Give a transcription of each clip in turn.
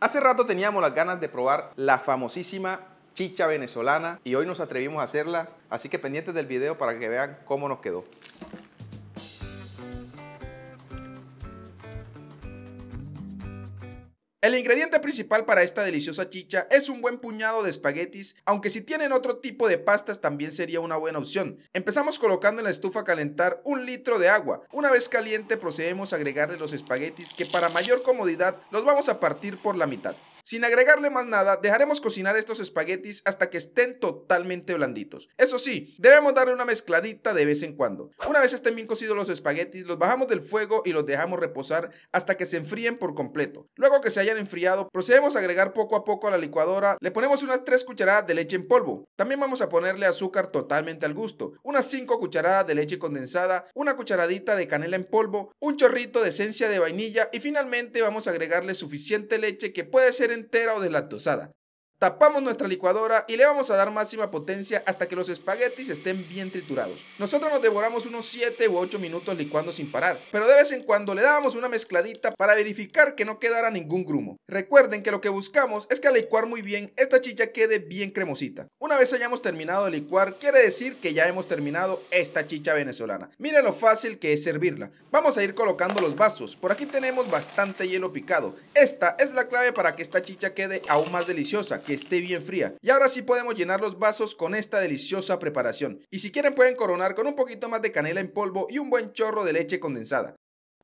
Hace rato teníamos las ganas de probar la famosísima chicha venezolana y hoy nos atrevimos a hacerla, así que pendientes del video para que vean cómo nos quedó. El ingrediente principal para esta deliciosa chicha es un buen puñado de espaguetis, aunque si tienen otro tipo de pastas también sería una buena opción. Empezamos colocando en la estufa a calentar un litro de agua. Una vez caliente procedemos a agregarle los espaguetis que para mayor comodidad los vamos a partir por la mitad. Sin agregarle más nada, dejaremos cocinar estos espaguetis hasta que estén totalmente blanditos. Eso sí, debemos darle una mezcladita de vez en cuando. Una vez estén bien cocidos los espaguetis, los bajamos del fuego y los dejamos reposar hasta que se enfríen por completo. Luego que se hayan enfriado, procedemos a agregar poco a poco a la licuadora, le ponemos unas 3 cucharadas de leche en polvo. También vamos a ponerle azúcar totalmente al gusto, unas 5 cucharadas de leche condensada, una cucharadita de canela en polvo, un chorrito de esencia de vainilla y finalmente vamos a agregarle suficiente leche que puede ser entera o de tosada. Tapamos nuestra licuadora y le vamos a dar máxima potencia hasta que los espaguetis estén bien triturados. Nosotros nos devoramos unos 7 u 8 minutos licuando sin parar, pero de vez en cuando le dábamos una mezcladita para verificar que no quedara ningún grumo. Recuerden que lo que buscamos es que al licuar muy bien esta chicha quede bien cremosita. Una vez hayamos terminado de licuar, quiere decir que ya hemos terminado esta chicha venezolana. Miren lo fácil que es servirla. Vamos a ir colocando los vasos. Por aquí tenemos bastante hielo picado. Esta es la clave para que esta chicha quede aún más deliciosa que esté bien fría. Y ahora sí podemos llenar los vasos con esta deliciosa preparación. Y si quieren pueden coronar con un poquito más de canela en polvo y un buen chorro de leche condensada.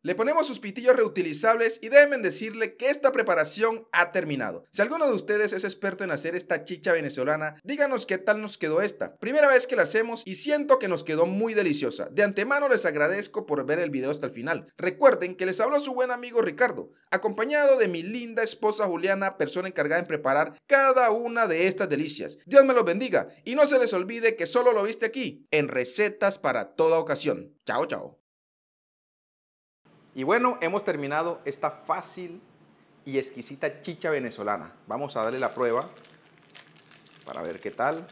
Le ponemos sus pitillos reutilizables y deben decirle que esta preparación ha terminado. Si alguno de ustedes es experto en hacer esta chicha venezolana, díganos qué tal nos quedó esta. Primera vez que la hacemos y siento que nos quedó muy deliciosa. De antemano les agradezco por ver el video hasta el final. Recuerden que les habló su buen amigo Ricardo, acompañado de mi linda esposa Juliana, persona encargada en preparar cada una de estas delicias. Dios me los bendiga y no se les olvide que solo lo viste aquí en Recetas para toda ocasión. Chao, chao. Y bueno, hemos terminado esta fácil y exquisita chicha venezolana. Vamos a darle la prueba para ver qué tal.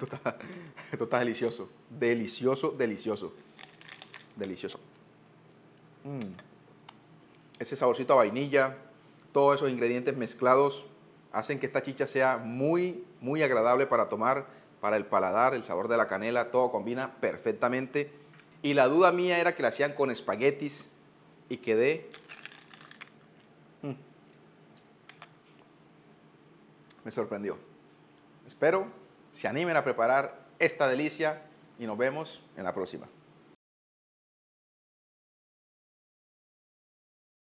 Esto está, delicioso, delicioso, delicioso, delicioso. Mm. Ese saborcito a vainilla, todos esos ingredientes mezclados hacen que esta chicha sea muy, muy agradable para tomar para el paladar, el sabor de la canela, todo combina perfectamente. Y la duda mía era que la hacían con espaguetis y quedé... Mm, me sorprendió. Espero se animen a preparar esta delicia y nos vemos en la próxima.